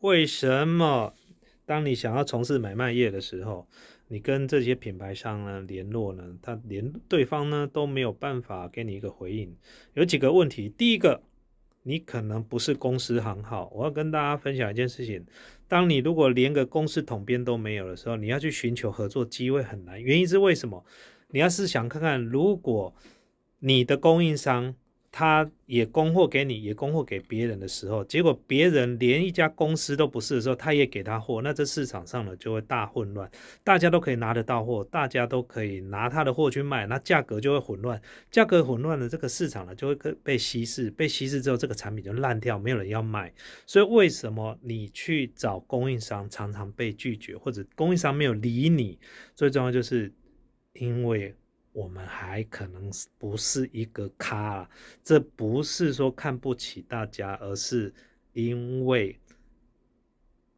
为什么当你想要从事买卖业的时候，你跟这些品牌商呢联络呢？他连对方呢都没有办法给你一个回应。有几个问题，第一个，你可能不是公司行号。我要跟大家分享一件事情：当你如果连个公司统编都没有的时候，你要去寻求合作机会很难。原因是为什么？你要是想看看，如果你的供应商。他也供货给你，也供货给别人的时候，结果别人连一家公司都不是的时候，他也给他货，那这市场上呢就会大混乱，大家都可以拿得到货，大家都可以拿他的货去卖，那价格就会混乱，价格混乱的这个市场呢就会被被稀释，被稀释之后，这个产品就烂掉，没有人要买，所以为什么你去找供应商常常被拒绝，或者供应商没有理你，最重要就是因为。我们还可能不是一个咖，这不是说看不起大家，而是因为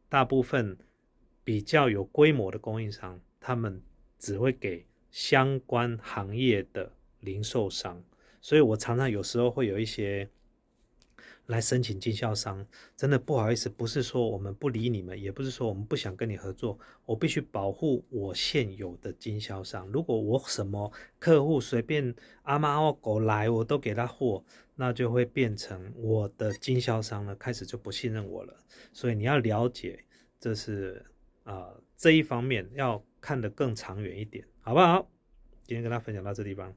大部分比较有规模的供应商，他们只会给相关行业的零售商，所以我常常有时候会有一些。来申请经销商，真的不好意思，不是说我们不理你们，也不是说我们不想跟你合作。我必须保护我现有的经销商。如果我什么客户随便阿猫阿狗来，我都给他货，那就会变成我的经销商呢，开始就不信任我了。所以你要了解，这是啊这一方面要看的更长远一点，好不好？今天跟大家分享到这地方。